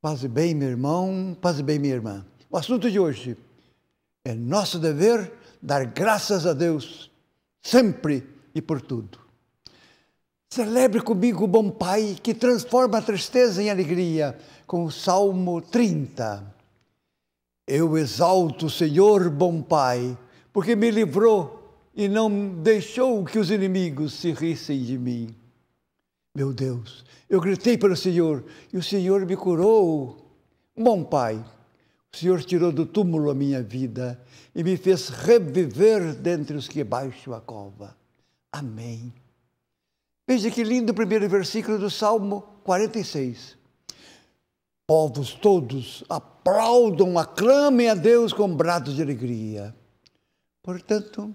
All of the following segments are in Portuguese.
Paz e bem, meu irmão, paz e bem, minha irmã. O assunto de hoje é nosso dever dar graças a Deus sempre e por tudo. Celebre comigo o bom Pai que transforma a tristeza em alegria, com o Salmo 30. Eu exalto o Senhor, bom Pai, porque me livrou e não deixou que os inimigos se rissem de mim meu Deus. Eu gritei para o Senhor e o Senhor me curou. Bom Pai, o Senhor tirou do túmulo a minha vida e me fez reviver dentre os que baixam a cova. Amém. Veja que lindo o primeiro versículo do Salmo 46. Povos todos aplaudam, aclamem a Deus com brados de alegria. Portanto,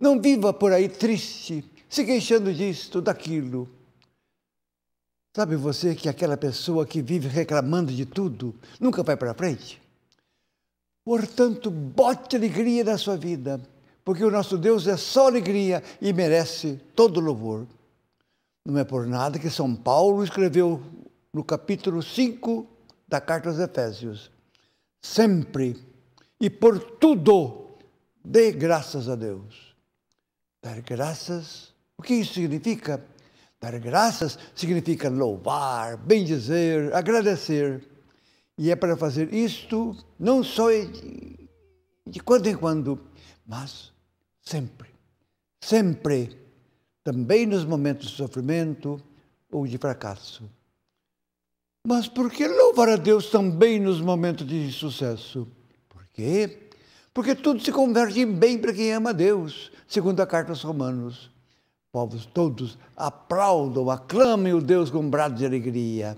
não viva por aí triste, se queixando disto, daquilo Sabe você que aquela pessoa que vive reclamando de tudo nunca vai para frente? Portanto, bote alegria na sua vida, porque o nosso Deus é só alegria e merece todo louvor. Não é por nada que São Paulo escreveu no capítulo 5 da carta aos Efésios: sempre e por tudo dê graças a Deus. Dar graças, o que isso significa? Dar graças significa louvar, bendizer, agradecer. E é para fazer isto não só de, de quando em quando, mas sempre. Sempre. Também nos momentos de sofrimento ou de fracasso. Mas por que louvar a Deus também nos momentos de sucesso? Por quê? Porque tudo se converte em bem para quem ama a Deus, segundo a carta aos Romanos povos todos aplaudam, aclamem o Deus com um brado de alegria.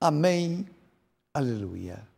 Amém. Aleluia.